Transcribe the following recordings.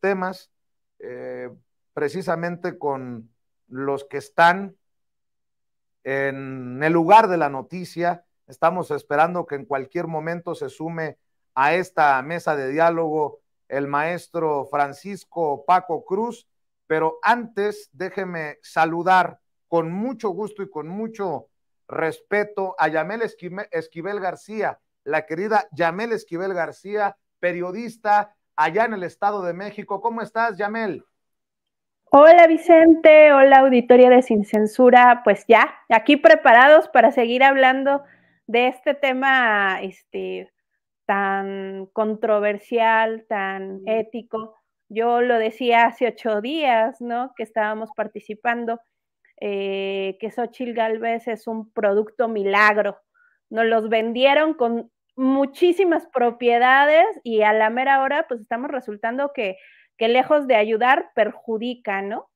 temas, eh, precisamente con los que están en el lugar de la noticia. Estamos esperando que en cualquier momento se sume a esta mesa de diálogo el maestro Francisco Paco Cruz, pero antes déjeme saludar con mucho gusto y con mucho respeto a Yamel Esquivel García, la querida Yamel Esquivel García, periodista allá en el Estado de México. ¿Cómo estás, Yamel? Hola Vicente, hola auditoría de Sin Censura, pues ya, aquí preparados para seguir hablando de este tema este, tan controversial, tan mm. ético. Yo lo decía hace ocho días, ¿no? Que estábamos participando, eh, que Xochil Galvez es un producto milagro. Nos los vendieron con muchísimas propiedades y a la mera hora pues estamos resultando que, que lejos de ayudar perjudica, ¿no?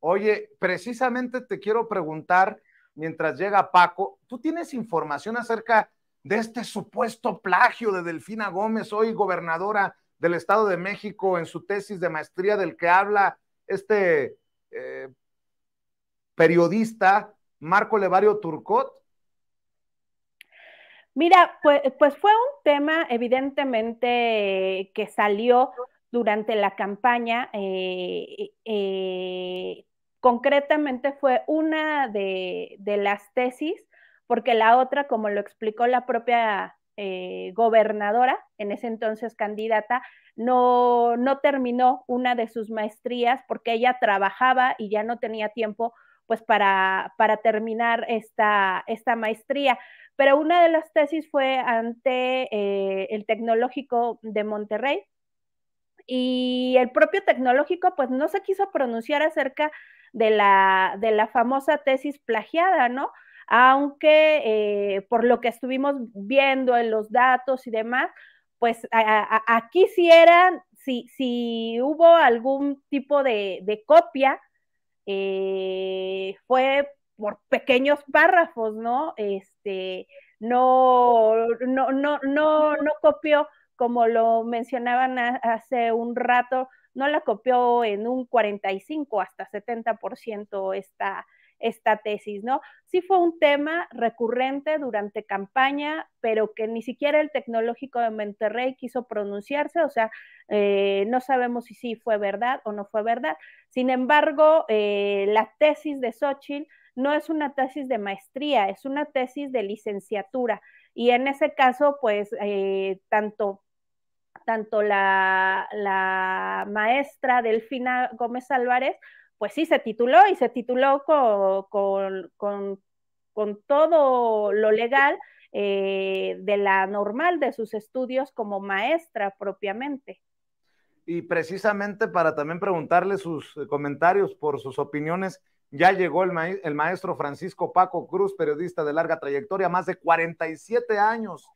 Oye, precisamente te quiero preguntar, mientras llega Paco, ¿tú tienes información acerca de este supuesto plagio de Delfina Gómez, hoy gobernadora del Estado de México, en su tesis de maestría del que habla este eh, periodista Marco Levario Turcot? Mira, pues, pues, fue un tema evidentemente que salió durante la campaña. Eh, eh, concretamente fue una de, las tesis, porque la otra, como lo explicó la propia eh, gobernadora, en ese entonces candidata, no terminó una de sus maestrías porque ella trabajaba y ya no tenía tiempo pues para, terminar esta, maestría. Pero una de las tesis fue ante eh, el tecnológico de Monterrey y el propio tecnológico pues no se quiso pronunciar acerca de la, famosa tesis plagiada, ¿no? Aunque eh, por lo que estuvimos viendo en los datos y demás, pues aquí sí era si, hubo algún tipo de copia, eh, fue por pequeños párrafos, ¿no? Este, no, no, no, no, copió, como lo mencionaban hace un rato, no la copió en un 45 hasta 70% esta esta tesis, ¿no? Sí fue un tema recurrente durante campaña, pero que ni siquiera el tecnológico de Monterrey quiso pronunciarse, o sea, eh, no sabemos si sí fue verdad o no fue verdad. Sin embargo, eh, la tesis de Xochitl no es una tesis de maestría, es una tesis de licenciatura. Y en ese caso, pues, eh, tanto tanto la, la maestra Delfina Gómez Álvarez pues sí, se tituló y se tituló con, todo lo legal eh, de la normal de sus estudios como maestra propiamente. Y precisamente para también preguntarle sus eh, comentarios por sus opiniones, ya llegó el, el maestro Francisco Paco Cruz, periodista de larga trayectoria, más de 47 años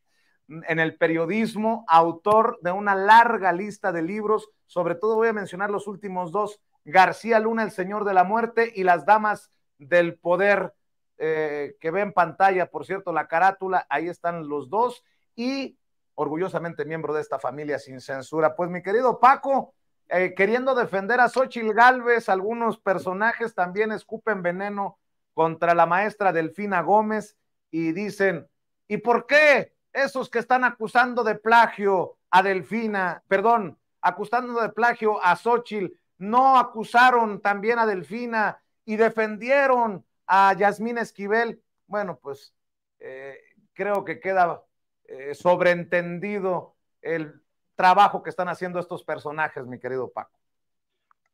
en el periodismo, autor de una larga lista de libros, sobre todo voy a mencionar los últimos dos, García Luna, el Señor de la Muerte, y las Damas del Poder, eh, que ve en pantalla, por cierto, la carátula, ahí están los dos, y orgullosamente miembro de esta familia sin censura. Pues mi querido Paco, eh, queriendo defender a Xochil Gálvez, algunos personajes también escupen veneno contra la maestra Delfina Gómez y dicen, ¿y por qué esos que están acusando de plagio a Delfina, perdón, acusando de plagio a Xochil, no acusaron también a Delfina y defendieron a Yasmín Esquivel, bueno, pues eh, creo que queda eh, sobreentendido el trabajo que están haciendo estos personajes, mi querido Paco.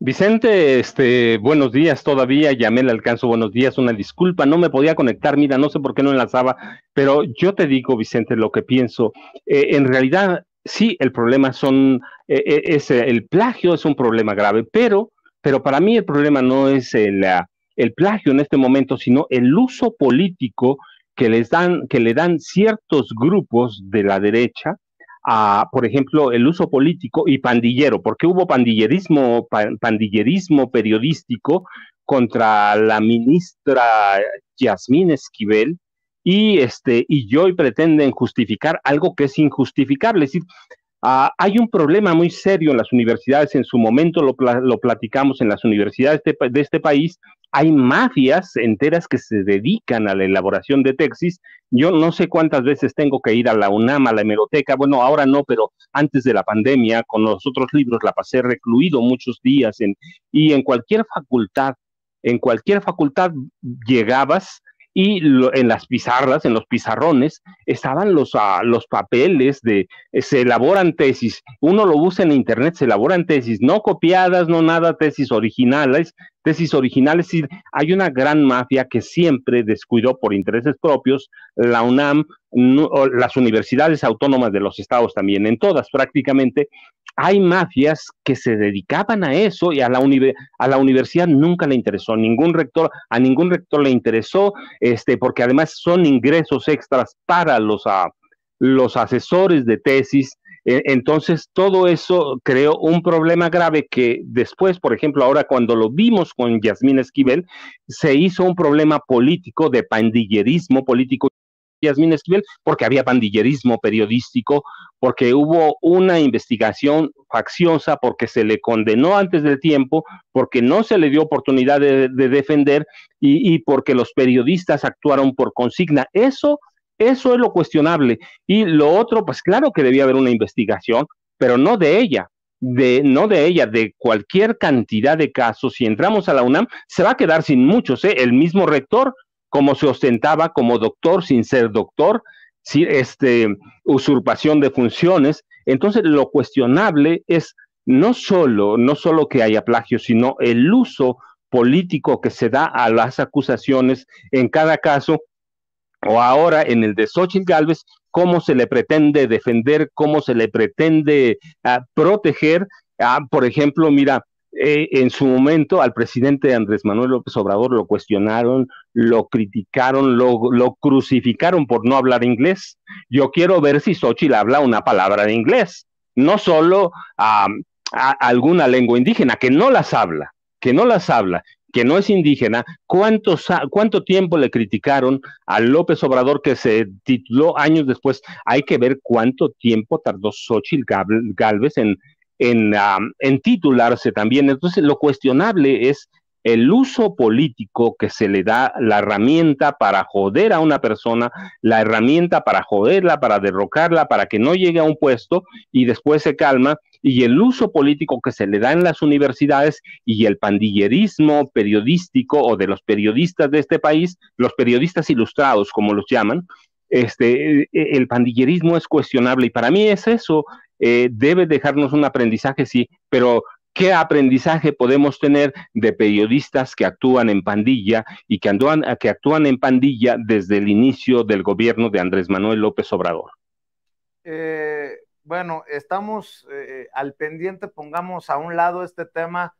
Vicente, este, buenos días todavía, llamé le alcanzo, buenos días, una disculpa, no me podía conectar, mira, no sé por qué no enlazaba, pero yo te digo, Vicente, lo que pienso, eh, en realidad sí, el problema son, eh, eh, es el plagio, es un problema grave, pero, pero para mí el problema no es eh, el, plagio en este momento, sino el uso político que, les dan, que le dan ciertos grupos de la derecha a, por ejemplo, el uso político y pandillero, porque hubo pandillerismo, pandillerismo periodístico contra la ministra Yasmín Esquivel, y, este, y hoy pretenden justificar algo que es injustificable. Es decir, ah, hay un problema muy serio en las universidades, en su momento lo, platicamos en las universidades de, este país, hay mafias enteras que se dedican a la elaboración de Texas, Yo no sé cuántas veces tengo que ir a la UNAM, a la hemeroteca, bueno, ahora no, pero antes de la pandemia, con los otros libros la pasé recluido muchos días en, y en cualquier facultad, en cualquier facultad llegabas y en las pizarras, en los pizarrones, estaban los, ah, los papeles de, eh, se elaboran tesis, uno lo usa en internet, se elaboran tesis, no copiadas, no nada, tesis originales, tesis originales, y hay una gran mafia que siempre descuidó por intereses propios la UNAM, las universidades autónomas de los estados también, en todas prácticamente, hay mafias que se dedicaban a eso y a la, a la universidad nunca le interesó, ningún rector, a ningún rector le interesó, este, porque además son ingresos extras para los, a, ah, los asesores de tesis. E, entonces, todo eso creó un problema grave que después, por ejemplo, ahora cuando lo vimos con Yasmín Esquivel, se hizo un problema político de pandillerismo político Yasmin Esquivel, porque había pandillerismo periodístico, porque hubo una investigación facciosa, porque se le condenó antes del tiempo, porque no se le dio oportunidad de, defender y, y porque los periodistas actuaron por consigna. Eso eso es lo cuestionable. Y lo otro, pues claro que debía haber una investigación, pero no de ella, de, no de ella, de cualquier cantidad de casos. Si entramos a la UNAM, se va a quedar sin muchos. ¿eh? El mismo rector como se ostentaba como doctor sin ser doctor, este, usurpación de funciones. Entonces, lo cuestionable es no solo, no solo que haya plagio, sino el uso político que se da a las acusaciones en cada caso, o ahora en el de Xochitl Galvez, cómo se le pretende defender, cómo se le pretende ah, proteger. Ah, por ejemplo, mira, eh, en su momento al presidente Andrés Manuel López Obrador lo cuestionaron, lo criticaron, lo, crucificaron por no hablar inglés. Yo quiero ver si Xochitl habla una palabra de inglés, no solo a, alguna lengua indígena, que no las habla, que no las habla que no es indígena, ¿cuánto, ¿cuánto tiempo le criticaron a López Obrador que se tituló años después? Hay que ver cuánto tiempo tardó Xochitl Galvez en, en, ah, en titularse también. Entonces, lo cuestionable es el uso político que se le da la herramienta para joder a una persona, la herramienta para joderla, para derrocarla, para que no llegue a un puesto y después se calma, y el uso político que se le da en las universidades y el pandillerismo periodístico o de los periodistas de este país, los periodistas ilustrados, como los llaman, este, e, e, el pandillerismo es cuestionable y para mí es eso, eh, debe dejarnos un aprendizaje, sí, pero ¿qué aprendizaje podemos tener de periodistas que actúan en pandilla y que, que actúan en pandilla desde el inicio del gobierno de Andrés Manuel López Obrador? Eh, bueno, estamos eh, al pendiente, pongamos a un lado este tema.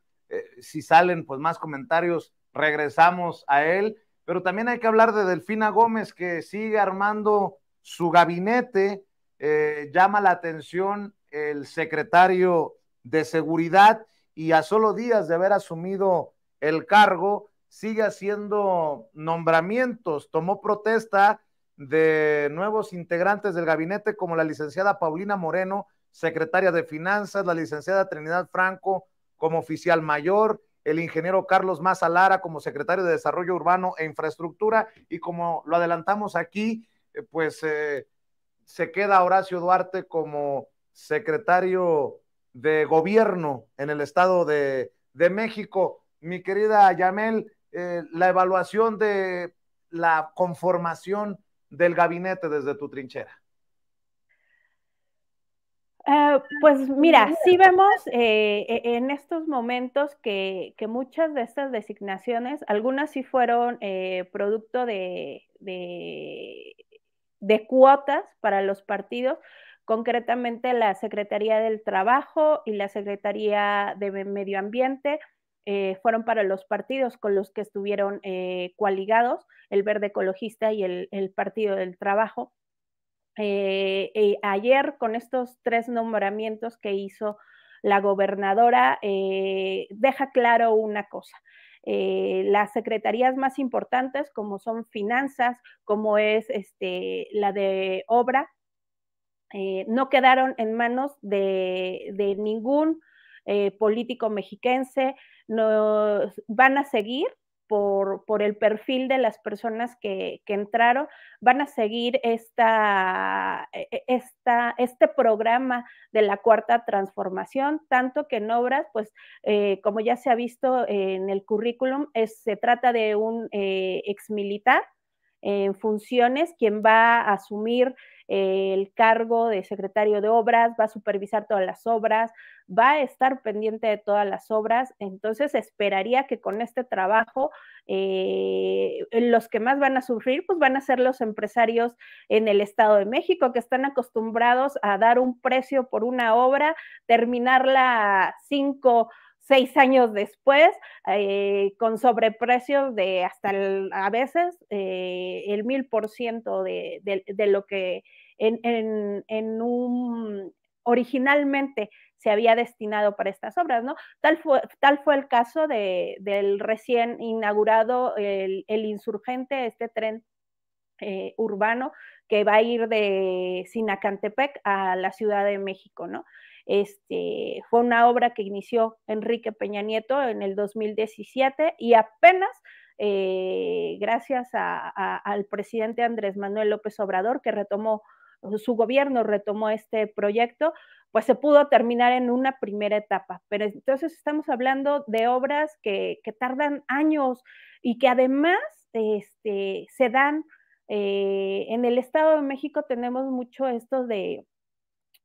si salen pues más comentarios, regresamos a él. Pero también hay que hablar de Delfina Gómez, que sigue armando su gabinete eh, llama la atención el secretario de Seguridad y a solo días de haber asumido el cargo, sigue haciendo nombramientos, tomó protesta de nuevos integrantes del gabinete como la licenciada Paulina Moreno, secretaria de Finanzas, la licenciada Trinidad Franco como oficial mayor, el ingeniero Carlos Mazalara, como secretario de Desarrollo Urbano e Infraestructura y como lo adelantamos aquí, eh, pues eh, se queda Horacio Duarte como secretario de gobierno en el Estado de, México. Mi querida Yamel, eh, la evaluación de la conformación del gabinete desde tu trinchera. Eh, pues mira, sí vemos eh, e-, en estos momentos que, muchas de estas designaciones, algunas sí fueron producto de, de cuotas para los partidos, concretamente la Secretaría del Trabajo y la Secretaría de Medio Ambiente. Eh, fueron para los partidos con los que estuvieron eh, coaligados, el Verde Ecologista y el, Partido del Trabajo. Eh, ayer, con estos tres nombramientos que hizo la gobernadora, deja claro una cosa. Eh, las secretarías más importantes, como son finanzas, como es este, la de obra, eh, no quedaron en manos de, ningún eh, político mexiquense, nos van a seguir por, el perfil de las personas que, entraron, van a seguir e, e, esta, este programa de la cuarta transformación, tanto que en obras, pues eh, como ya se ha visto en el currículum, es, se trata de un eh, exmilitar en funciones, quien va a asumir eh, el cargo de secretario de obras, va a supervisar todas las obras, va a estar pendiente de todas las obras. Entonces, esperaría que con este trabajo eh, los que más van a sufrir, pues van a ser los empresarios en el Estado de México, que están acostumbrados a dar un precio por una obra, terminarla cinco seis años después, eh, con sobreprecios de hasta a veces eh, el mil por ciento de, lo que en, en, en un, originalmente se había destinado para estas obras, ¿no? Tal fue, tal fue el caso de, del recién inaugurado el, el insurgente, este tren eh, urbano que va a ir de Sinacantepec a la Ciudad de México, ¿no? Este, fue una obra que inició Enrique Peña Nieto en el 2017 y apenas eh, gracias al presidente Andrés Manuel López Obrador que retomó su gobierno retomó este proyecto, pues se pudo terminar en una primera etapa. Pero entonces estamos hablando de obras que, tardan años y que además este, se dan eh, en el Estado de México tenemos mucho esto de,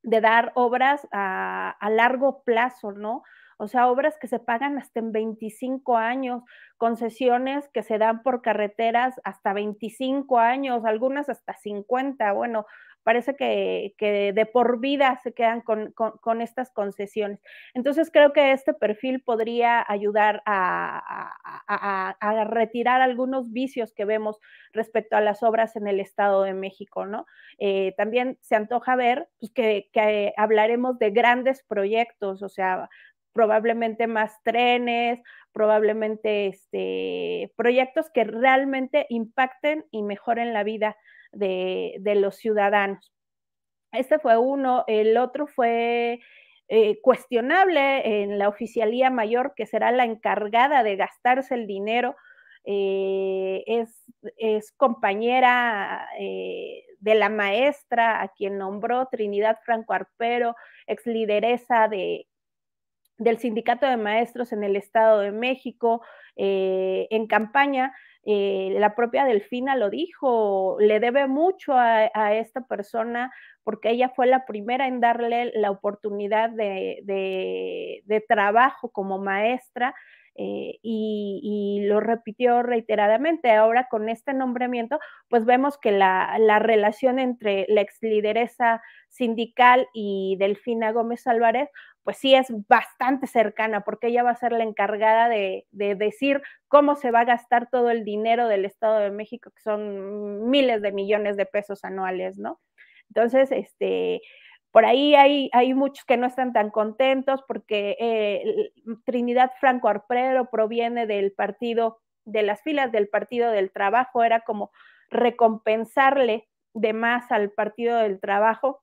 de dar obras a, largo plazo, ¿no? O sea, obras que se pagan hasta en 25 años, concesiones que se dan por carreteras hasta 25 años, algunas hasta 50. Bueno, parece que, de por vida se quedan con, estas concesiones. Entonces creo que este perfil podría ayudar a, retirar algunos vicios que vemos respecto a las obras en el Estado de México, ¿no? Eh, también se antoja ver pues, que, hablaremos de grandes proyectos, o sea, probablemente más trenes, probablemente este, proyectos que realmente impacten y mejoren la vida de, los ciudadanos. Este fue uno, el otro fue eh, cuestionable en la oficialía mayor, que será la encargada de gastarse el dinero. Eh, es, compañera eh, de la maestra a quien nombró Trinidad Franco Arpero, ex lideresa del Sindicato de Maestros en el Estado de México, en campaña eh, la propia Delfina lo dijo, le debe mucho a, esta persona porque ella fue la primera en darle la oportunidad de, trabajo como maestra. Eh, y, lo repitió reiteradamente. Ahora con este nombramiento, pues vemos que la, la relación entre la ex lideresa sindical y Delfina Gómez Álvarez, pues sí es bastante cercana, porque ella va a ser la encargada de, decir cómo se va a gastar todo el dinero del Estado de México, que son miles de millones de pesos anuales, ¿no? Entonces, este, por ahí hay, muchos que no están tan contentos porque eh, Trinidad Franco Arprero proviene del partido, de las filas del Partido del Trabajo, era como recompensarle de más al Partido del Trabajo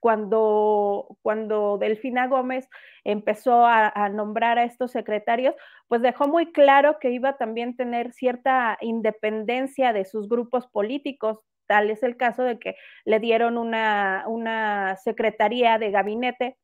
cuando, cuando Delfina Gómez empezó a, nombrar a estos secretarios, pues dejó muy claro que iba también a tener cierta independencia de sus grupos políticos. Tal es el caso de que le dieron una, secretaría de gabinete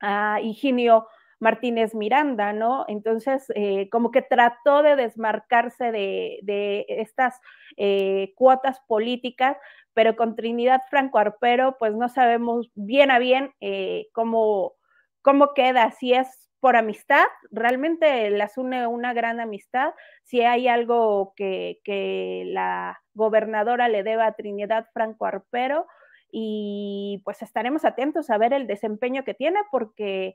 a Higinio Martínez Miranda, ¿no? Entonces, eh, como que trató de desmarcarse de, estas eh, cuotas políticas, pero con Trinidad Franco Arpero, pues no sabemos bien a bien eh, cómo, cómo queda, si es por amistad, realmente las une una gran amistad, si hay algo que, que la gobernadora le deba a Trinidad Franco Arpero, y pues estaremos atentos a ver el desempeño que tiene, porque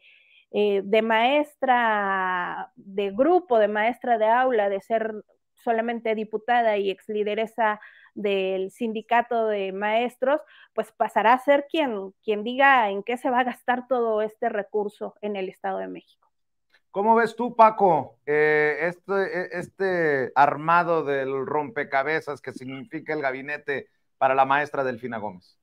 eh, de maestra de grupo, de maestra de aula, de ser solamente diputada y ex lideresa del sindicato de maestros, pues pasará a ser quien, quien diga en qué se va a gastar todo este recurso en el Estado de México. ¿Cómo ves tú, Paco, eh, este, este armado del rompecabezas que significa el gabinete para la maestra Delfina Gómez?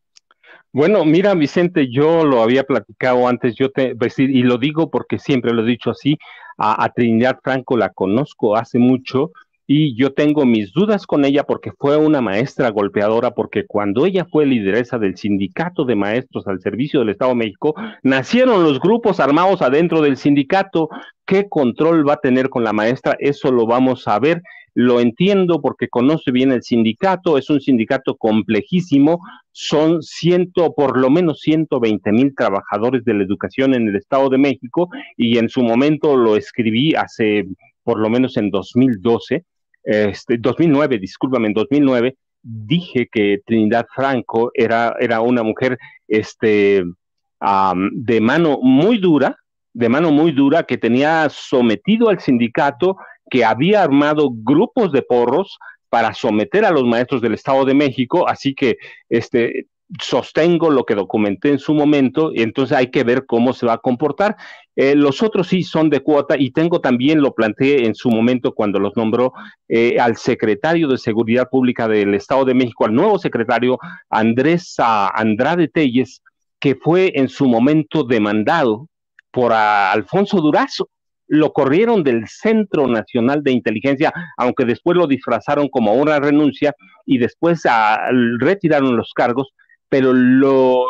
Bueno, mira, Vicente, yo lo había platicado antes, yo te pues y lo digo porque siempre lo he dicho así, a, a, Trinidad Franco la conozco hace mucho y yo tengo mis dudas con ella porque fue una maestra golpeadora, porque cuando ella fue lideresa del sindicato de maestros al servicio del Estado de México, nacieron los grupos armados adentro del sindicato. ¿Qué control va a tener con la maestra? Eso lo vamos a ver lo entiendo porque conoce bien el sindicato, es un sindicato complejísimo, son ciento, por lo menos 120 mil trabajadores de la educación en el Estado de México y en su momento lo escribí hace por lo menos en 2012, este, 2009, discúlpame, en 2009 dije que Trinidad Franco era, era una mujer este, de mano muy dura, de mano muy dura que tenía sometido al sindicato que había armado grupos de porros para someter a los maestros del Estado de México, así que este sostengo lo que documenté en su momento, y entonces hay que ver cómo se va a comportar. Eh, los otros sí son de cuota y tengo también, lo planteé en su momento cuando los nombró eh, al secretario de Seguridad Pública del Estado de México, al nuevo secretario Andrés Andrade Telles, que fue en su momento demandado por ah, Alfonso Durazo lo corrieron del Centro Nacional de Inteligencia, aunque después lo disfrazaron como una renuncia y después ah, retiraron los cargos, pero lo,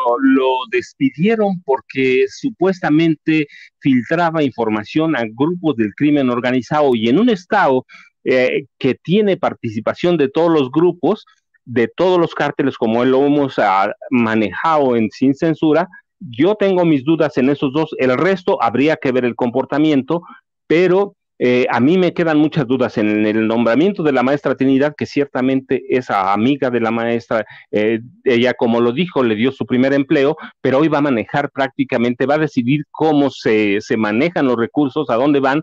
despidieron porque supuestamente filtraba información a grupos del crimen organizado y en un estado eh, que tiene participación de todos los grupos, de todos los cárteles, como lo hemos ah, manejado en Sin Censura, yo tengo mis dudas en esos dos, el resto habría que ver el comportamiento, pero eh, a mí me quedan muchas dudas en el nombramiento de la maestra Trinidad, que ciertamente es amiga de la maestra, eh, ella como lo dijo, le dio su primer empleo, pero hoy va a manejar prácticamente, va a decidir cómo se, se manejan los recursos, a dónde van,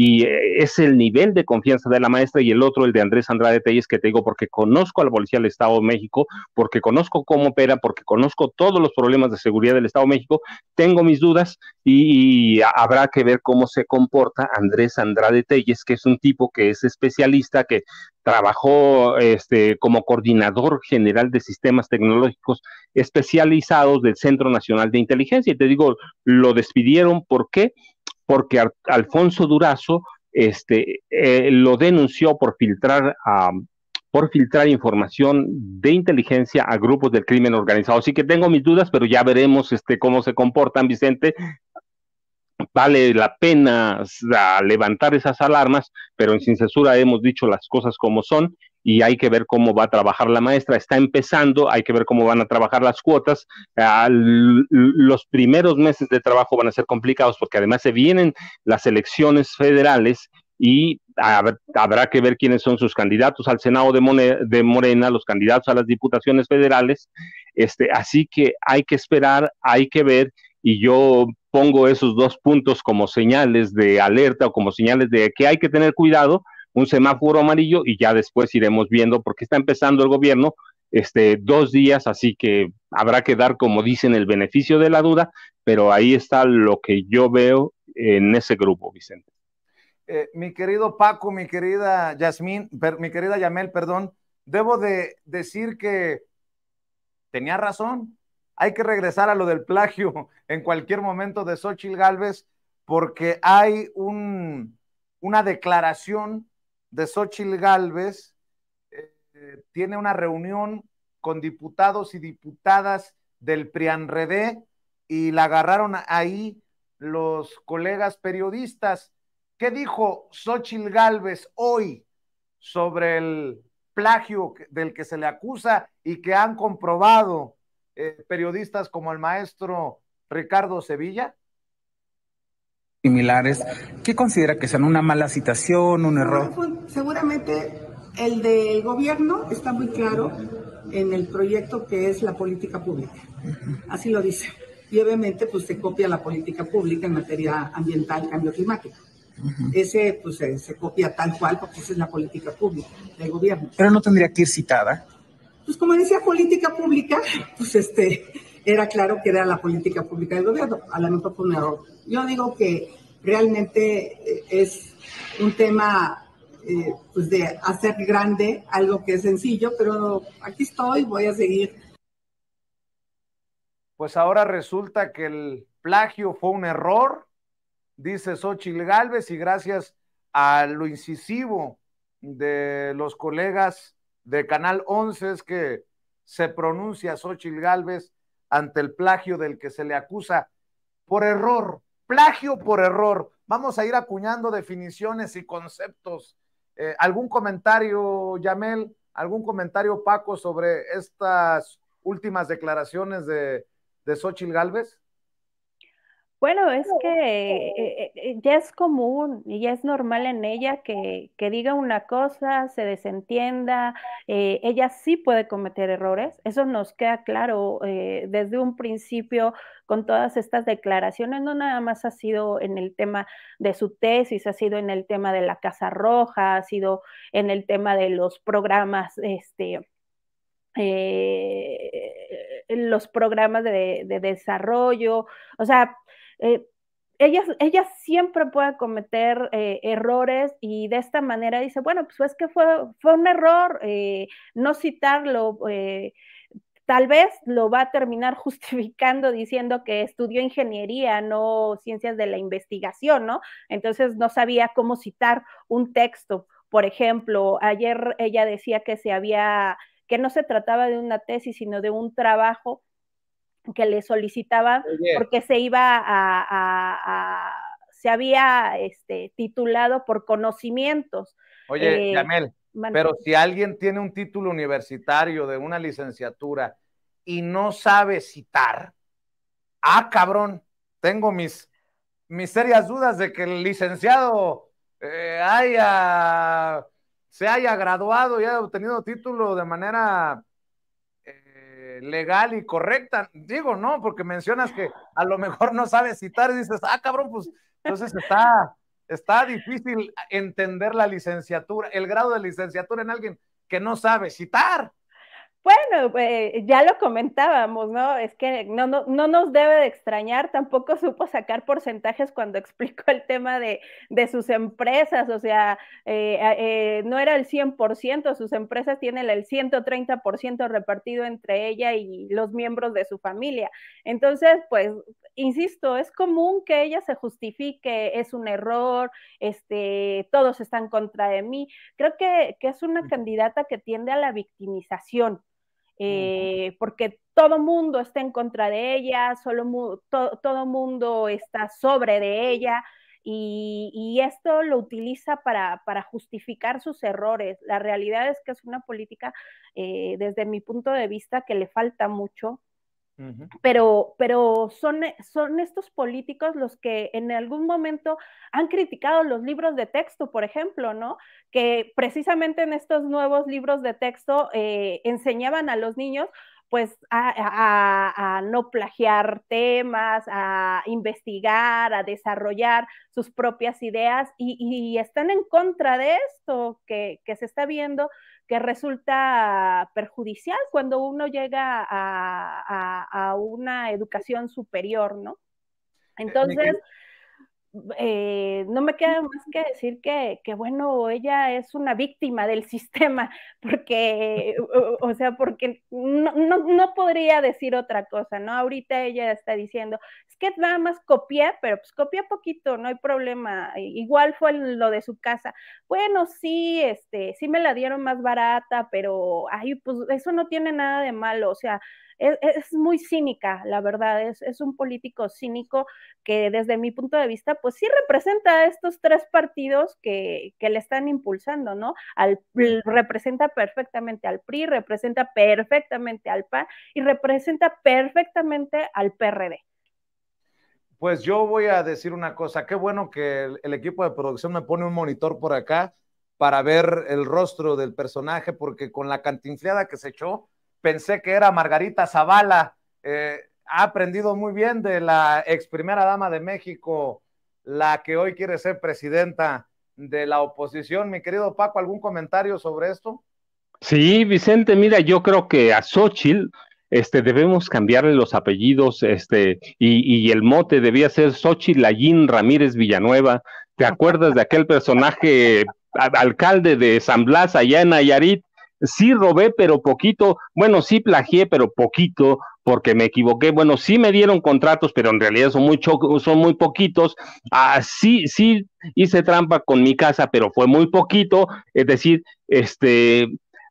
y eh, es el nivel de confianza de la maestra y el otro, el de Andrés Andrade Telles, que te digo, porque conozco a la Policía del Estado de México, porque conozco cómo opera, porque conozco todos los problemas de seguridad del Estado de México, tengo mis dudas y, habrá que ver cómo se comporta Andrés Andrade Telles, que es un tipo que es especialista, que trabajó este, como coordinador general de sistemas tecnológicos especializados del Centro Nacional de Inteligencia. Y te digo, lo despidieron, ¿por qué? porque Alfonso Durazo este, eh, lo denunció por filtrar, por filtrar información de inteligencia a grupos del crimen organizado. Así que tengo mis dudas, pero ya veremos este, cómo se comportan, Vicente. Vale la pena levantar esas alarmas, pero en sin censura hemos dicho las cosas como son y hay que ver cómo va a trabajar la maestra. Está empezando, hay que ver cómo van a trabajar las cuotas. los primeros meses de trabajo van a ser complicados porque además se vienen las elecciones federales y habrá que ver quiénes son sus candidatos al Senado de, Morena, los candidatos a las diputaciones federales. Este, así que hay que esperar, hay que ver y yo pongo esos dos puntos como señales de alerta o como señales de que hay que tener cuidado un semáforo amarillo y ya después iremos viendo, porque está empezando el gobierno, este, dos días, así que habrá que dar, como dicen, el beneficio de la duda, pero ahí está lo que yo veo en ese grupo, Vicente. Eh, mi querido Paco, mi querida Yasmín, mi querida Yamel, perdón, debo de decir que tenía razón. Hay que regresar a lo del plagio en cualquier momento de Xochitl Galvez, porque hay una declaración de Xochil Galvez eh, tiene una reunión con diputados y diputadas del PRIANREDE y la agarraron ahí los colegas periodistas. ¿Qué dijo Xochil Galvez hoy sobre el plagio del que se le acusa y que han comprobado eh, periodistas como el maestro Ricardo Sevilla? similares, ¿qué considera que sean una mala citación, un error? Seguramente el del gobierno está muy claro en el proyecto que es la política pública. Así lo dice. Y obviamente pues se copia la política pública en materia ambiental, cambio climático. Ese pues se, copia tal cual porque esa es la política pública del gobierno. Pero no tendría que ir citada. Pues como decía política pública, pues este era claro que era la política pública del gobierno. A lo mejor fue un error yo digo que realmente eh, es un tema eh, pues, de hacer grande algo que es sencillo, pero aquí estoy, voy a seguir. Pues ahora resulta que el plagio fue un error, dice Xochitl Galvez, y gracias a lo incisivo de los colegas de Canal 11 es que se pronuncia Xochitl Galvez ante el plagio del que se le acusa por error, plagio por error. Vamos a ir acuñando definiciones y conceptos. Eh, ¿Algún comentario, Yamel? ¿Algún comentario, Paco, sobre estas últimas declaraciones de, de Xochitl Galvez? Bueno, es que eh, eh, eh, ya es común y ya es normal en ella que, diga una cosa, se desentienda, ella sí puede cometer errores, eso nos queda claro desde un principio con todas estas declaraciones, no nada más ha sido en el tema de su tesis, ha sido en el tema de la Casa Roja, ha sido en el tema de los programas, este, los programas de, desarrollo, o sea, eh, ellas ella, siempre puede cometer eh, errores y de esta manera dice, bueno, pues es que fue, un error eh, no citarlo. tal vez lo va a terminar justificando diciendo que estudió ingeniería, no ciencias de la investigación, ¿no? Entonces no sabía cómo citar un texto. Por ejemplo, ayer ella decía que se había que no se trataba de una tesis, sino de un trabajo que le solicitaba porque se iba a, se había este, titulado por conocimientos. Oye, eh, pero si alguien tiene un título universitario de una licenciatura y no sabe citar, ah, cabrón, tengo mis, serias dudas de que el licenciado eh, haya, se haya graduado y haya obtenido título de manera eh, legal y correcta, digo, ¿no? Porque mencionas que a lo mejor no sabes citar y dices, ah, cabrón, pues entonces está, está difícil entender la licenciatura, el grado de licenciatura en alguien que no sabe citar. Bueno, eh, ya lo comentábamos, ¿no? Es que no, no, nos debe de extrañar, tampoco supo sacar porcentajes cuando explicó el tema de, sus empresas, o sea, eh, eh, no era el 100%, sus empresas tienen el 130% repartido entre ella y los miembros de su familia. Entonces, pues, insisto, es común que ella se justifique, es un error, este, todos están contra de mí. Creo que es una candidata que tiende a la victimización. Eh, porque todo mundo está en contra de ella, solo todo mundo está sobre de ella. Y, esto lo utiliza para, justificar sus errores. La realidad es que es una política, eh, desde mi punto de vista, que le falta mucho, pero, pero son, eh, son estos políticos los que en algún momento han criticado los libros de texto, por ejemplo, ¿no? Que precisamente en estos nuevos libros de texto eh, enseñaban a los niños pues a, no plagiar temas, a investigar, a desarrollar sus propias ideas y, están en contra de esto que, se está viendo que resulta perjudicial cuando uno llega a, a una educación superior, ¿no? Eh, Entonces... Eh, no me queda más que decir que, bueno, ella es una víctima del sistema, porque, o, sea, porque no, no, podría decir otra cosa, ¿no? Ahorita ella está diciendo, es que nada más copié, pero pues copié poquito, no hay problema, igual fue lo de su casa. Bueno, sí, este, sí me la dieron más barata, pero, ay, pues eso no tiene nada de malo, o sea, e, es, muy cínica, la verdad, es, un político cínico que desde mi punto de vista, pues sí representa a estos tres partidos que, le están impulsando, ¿no? Al, representa perfectamente al PRI, representa perfectamente al PAN y representa perfectamente al PRD. Pues yo voy a decir una cosa, qué bueno que el, equipo de producción me pone un monitor por acá para ver el rostro del personaje, porque con la cantinflada que se echó, pensé que era Margarita Zavala. Eh, ha aprendido muy bien de la ex primera dama de México, la que hoy quiere ser presidenta de la oposición. Mi querido Paco, ¿algún comentario sobre esto? Sí, Vicente, mira, yo creo que a Xochitl este, debemos cambiarle los apellidos, este, y, el mote debía ser Xochitl Allín Ramírez Villanueva. ¿Te acuerdas de aquel personaje alcalde de San Blas allá en Nayarit? sí robé, pero poquito, bueno, sí plagié, pero poquito, porque me equivoqué, bueno, sí me dieron contratos, pero en realidad son muy, son muy poquitos, ah, sí, sí hice trampa con mi casa, pero fue muy poquito, es decir, este,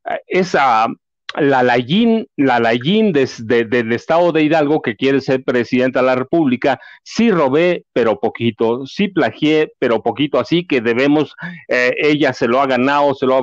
ah, esa la Lallín, la Lallín del estado de Hidalgo que quiere ser presidenta de la República, sí robé, pero poquito, sí plagié, pero poquito, así que debemos, eh, ella se lo ha ganado, se lo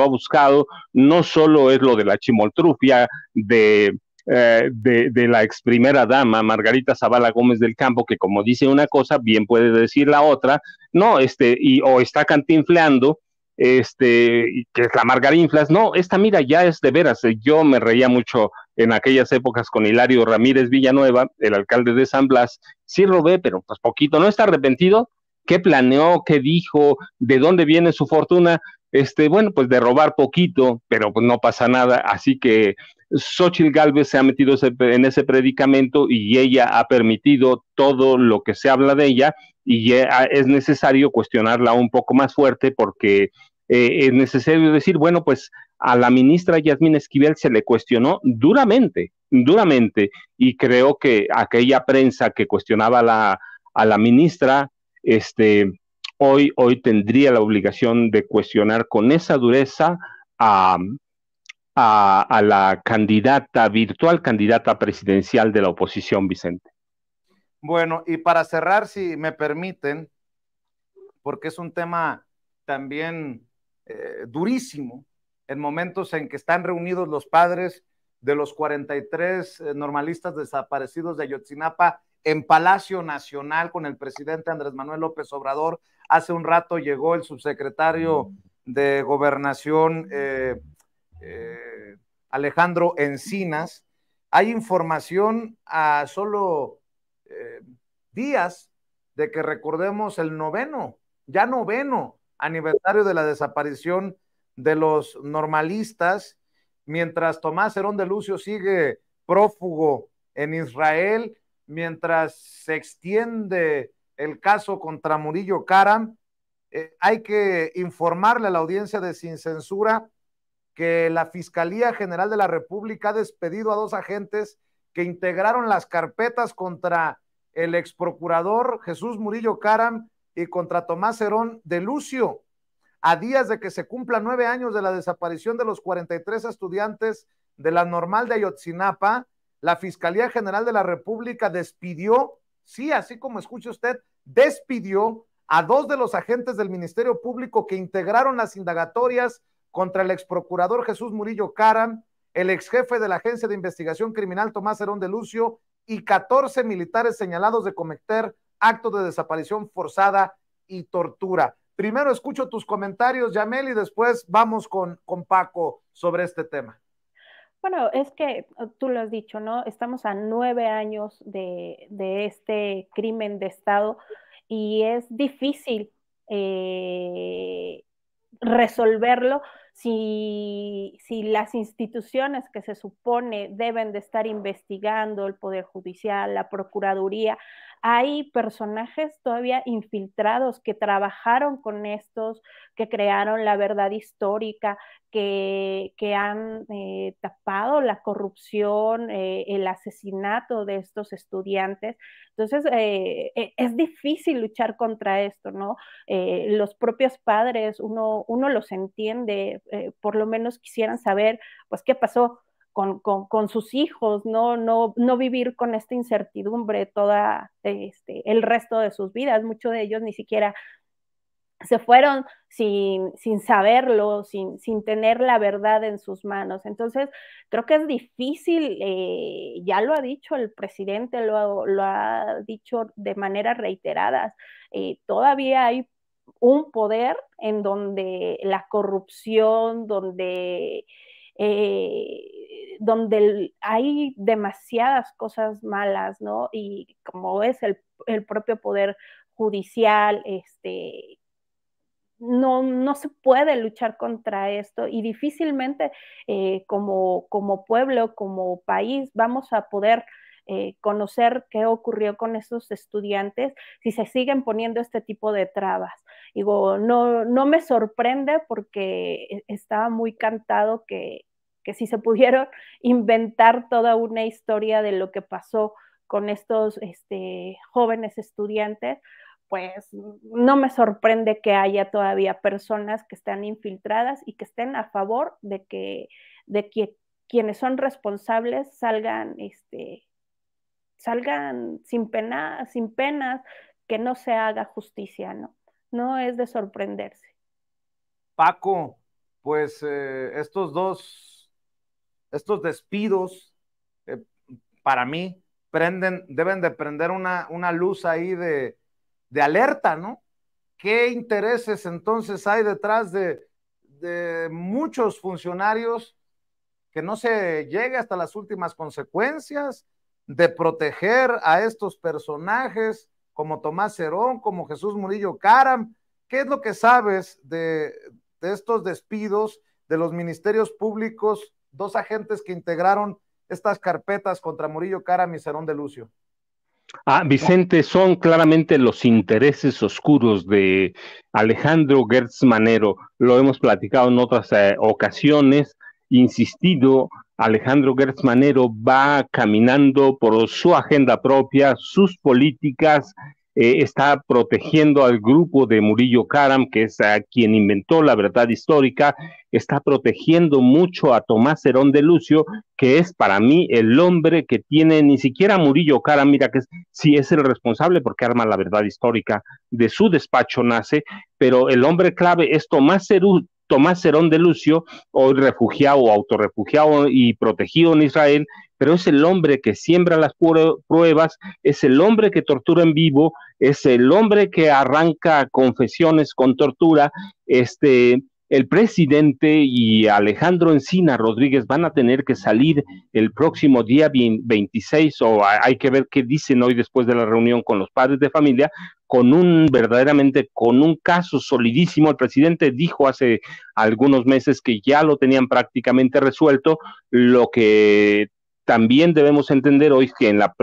ha, buscado, no solo es lo de la chimoltrufia eh, de, la ex primera dama, Margarita Zavala Gómez del Campo, que como dice una cosa, bien puede decir la otra, no, este, y, o está cantinfleando, este, que es la Flas, no, esta mira ya es de veras, eh, yo me reía mucho en aquellas épocas con Hilario Ramírez Villanueva, el alcalde de San Blas, sí robé, pero pues poquito, no está arrepentido, qué planeó, qué dijo, de dónde viene su fortuna, este, bueno, pues de robar poquito, pero pues no pasa nada. Así que Xochitl Galvez se ha metido en ese predicamento y ella ha permitido todo lo que se habla de ella y e, es necesario cuestionarla un poco más fuerte porque eh, es necesario decir, bueno, pues a la ministra Yasmín Esquivel se le cuestionó duramente, duramente, y creo que aquella prensa que cuestionaba la, a la ministra, este, hoy, hoy tendría la obligación de cuestionar con esa dureza a, la candidata, virtual candidata presidencial de la oposición, Vicente. Bueno, y para cerrar, si me permiten, porque es un tema también eh, durísimo, en momentos en que están reunidos los padres de los 43 eh, normalistas desaparecidos de Ayotzinapa en Palacio Nacional con el presidente Andrés Manuel López Obrador Hace un rato llegó el subsecretario de Gobernación, eh, eh, Alejandro Encinas. Hay información a solo eh, días de que recordemos el noveno, ya noveno aniversario de la desaparición de los normalistas, mientras Tomás Herón de Lucio sigue prófugo en Israel, mientras se extiende el caso contra Murillo Karam, eh, hay que informarle a la audiencia de Sin Censura que la Fiscalía General de la República ha despedido a dos agentes que integraron las carpetas contra el ex procurador Jesús Murillo Caram y contra Tomás Herón de Lucio, a días de que se cumplan nueve años de la desaparición de los 43 estudiantes de la normal de Ayotzinapa, la Fiscalía General de la República despidió sí, así como escucha usted, despidió a dos de los agentes del Ministerio Público que integraron las indagatorias contra el exprocurador Jesús Murillo Carán, el exjefe de la Agencia de Investigación Criminal Tomás Herón de Lucio y 14 militares señalados de cometer actos de desaparición forzada y tortura. Primero escucho tus comentarios, Yamel, y después vamos con, con Paco sobre este tema. Bueno, es que tú lo has dicho, ¿no? Estamos a nueve años de, este crimen de Estado y es difícil eh, resolverlo si, las instituciones que se supone deben de estar investigando, el Poder Judicial, la Procuraduría, hay personajes todavía infiltrados que trabajaron con estos, que crearon la verdad histórica, que, han eh, tapado la corrupción, eh, el asesinato de estos estudiantes. Entonces, eh, e, es difícil luchar contra esto, ¿no? los propios padres, uno, uno los entiende, por lo menos quisieran saber, pues, qué pasó con, sus hijos, ¿no? No, no vivir con esta incertidumbre toda este, el resto de sus vidas. Muchos de ellos ni siquiera se fueron sin, sin saberlo, sin, tener la verdad en sus manos. Entonces, creo que es difícil, eh, ya lo ha dicho el presidente, lo, lo ha dicho de manera reiteradas eh, todavía hay un poder en donde la corrupción, donde eh, donde hay demasiadas cosas malas, ¿no? Y como es el, propio poder judicial, este, no, no, se puede luchar contra esto y difícilmente eh, como, como pueblo, como país, vamos a poder eh, conocer qué ocurrió con esos estudiantes, si se siguen poniendo este tipo de trabas. Digo, no, no me sorprende porque e, estaba muy cantado que, que si se pudieron inventar toda una historia de lo que pasó con estos este, jóvenes estudiantes, pues no me sorprende que haya todavía personas que están infiltradas y que estén a favor de que, de que quienes son responsables salgan este, salgan sin pena, sin penas, que no se haga justicia, ¿no? No es de sorprenderse. Paco, pues eh, estos dos, estos despidos, eh, para mí, prenden, deben de prender una, luz ahí de, alerta, ¿no? ¿Qué intereses entonces hay detrás de, de muchos funcionarios que no se llegue hasta las últimas consecuencias? de proteger a estos personajes como Tomás Cerón, como Jesús Murillo Caram. ¿Qué es lo que sabes de, de estos despidos de los ministerios públicos, dos agentes que integraron estas carpetas contra Murillo Caram y Cerón de Lucio? Ah, Vicente, son claramente los intereses oscuros de Alejandro Gertz Manero. Lo hemos platicado en otras eh, ocasiones, insistido Alejandro Gertz Manero va caminando por su agenda propia, sus políticas, eh, está protegiendo al grupo de Murillo Karam, que es a eh, quien inventó la verdad histórica, está protegiendo mucho a Tomás Herón de Lucio, que es para mí el hombre que tiene ni siquiera Murillo Karam, mira que es, sí es el responsable porque arma la verdad histórica, de su despacho nace, pero el hombre clave es Tomás, Heru, Tomás Cerón de Lucio, hoy refugiado, autorrefugiado y protegido en Israel, pero es el hombre que siembra las pruebas, es el hombre que tortura en vivo, es el hombre que arranca confesiones con tortura, este, el presidente y Alejandro Encina Rodríguez van a tener que salir el próximo día 26 o hay que ver qué dicen hoy después de la reunión con los padres de familia con un verdaderamente con un caso solidísimo. El presidente dijo hace algunos meses que ya lo tenían prácticamente resuelto, lo que también debemos entender hoy que en la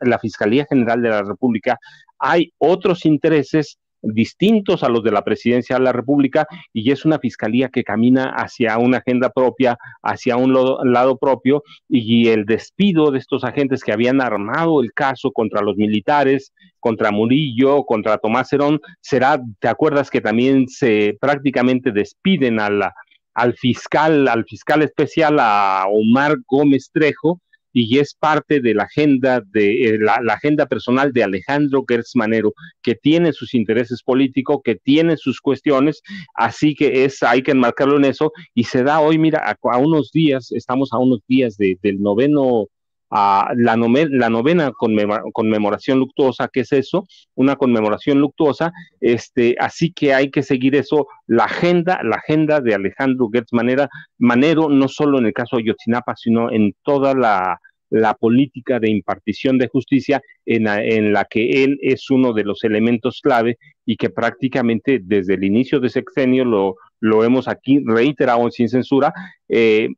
en la Fiscalía General de la República hay otros intereses distintos a los de la presidencia de la República y es una fiscalía que camina hacia una agenda propia, hacia un lado propio y el despido de estos agentes que habían armado el caso contra los militares, contra Murillo, contra Tomás Herón, será, ¿te acuerdas que también se prácticamente despiden al fiscal, al fiscal especial, a Omar Gómez Trejo, y es parte de la agenda de eh, la, agenda personal de Alejandro Gertz Manero, que tiene sus intereses políticos, que tiene sus cuestiones, así que es hay que enmarcarlo en eso y se da hoy, mira, a, unos días, estamos a unos días de, del noveno a la, la novena conmemoración luctuosa, ¿qué es eso? Una conmemoración luctuosa, este, así que hay que seguir eso, la agenda, la agenda de Alejandro Gertz Manera, Manero, no solo en el caso de Yotzinapa, sino en toda la la política de impartición de justicia en la, que él es uno de los elementos clave y que prácticamente desde el inicio de sexenio lo, lo hemos aquí reiterado sin censura, eh,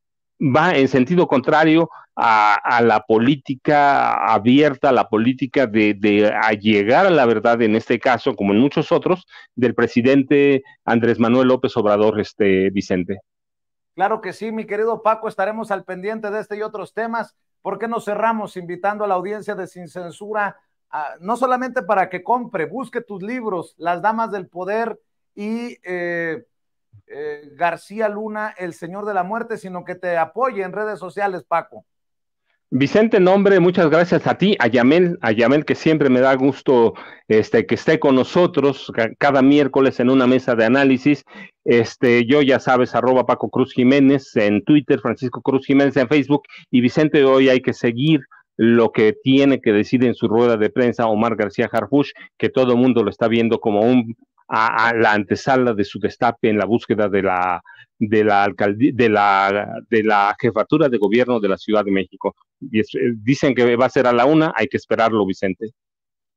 va en sentido contrario a, la política abierta, a la política de, de llegar a la verdad en este caso, como en muchos otros, del presidente Andrés Manuel López Obrador, este Vicente. Claro que sí, mi querido Paco, estaremos al pendiente de este y otros temas. ¿Por qué nos cerramos invitando a la audiencia de Sin Censura, no solamente para que compre, busque tus libros, Las Damas del Poder y eh, eh, García Luna, El Señor de la Muerte, sino que te apoye en redes sociales, Paco? Vicente, nombre, muchas gracias a ti, a Yamel, a Yamel que siempre me da gusto este, que esté con nosotros cada miércoles en una mesa de análisis. Este, yo ya sabes, arroba Paco Cruz Jiménez en Twitter, Francisco Cruz Jiménez en Facebook y Vicente, hoy hay que seguir lo que tiene que decir en su rueda de prensa Omar García Harfush, que todo el mundo lo está viendo como un a, la antesala de su destape en la búsqueda de la, de la, de la, jefatura de gobierno de la Ciudad de México. Eh, dicen que va a ser a la una, hay que esperarlo, Vicente.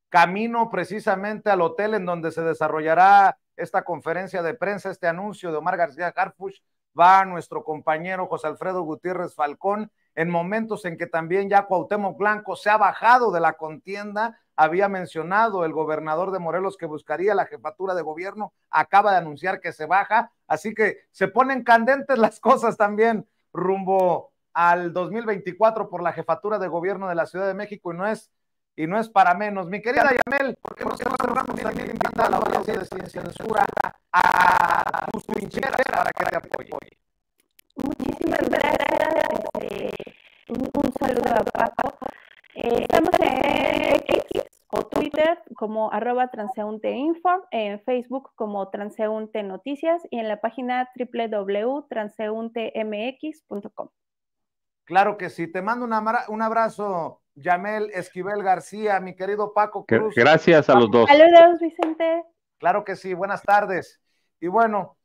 Camino precisamente al hotel en donde se desarrollará esta conferencia de prensa, este anuncio de Omar García Harfuch, va nuestro compañero José Alfredo Gutiérrez Falcón en momentos en que también ya Cuauhtémoc Blanco se ha bajado de la contienda, había mencionado el gobernador de Morelos que buscaría la jefatura de gobierno, acaba de anunciar que se baja, así que se ponen candentes las cosas también rumbo al 2024 por la jefatura de gobierno de la Ciudad de México y no es y no es para menos. Mi querida Yamel, ¿por qué no también a la audiencia de Censura a tus para que te apoye? Muchísimas gracias. Este, un, saludo a Paco. Eh, estamos en X o Twitter como arroba Info, en Facebook como transeúnte noticias y en la página www.transeuntemx.com. Claro que sí. Te mando un abrazo, Yamel Esquivel García, mi querido Paco Cruz. Gracias a los dos. Saludos, Vicente. Claro que sí. Buenas tardes. Y bueno,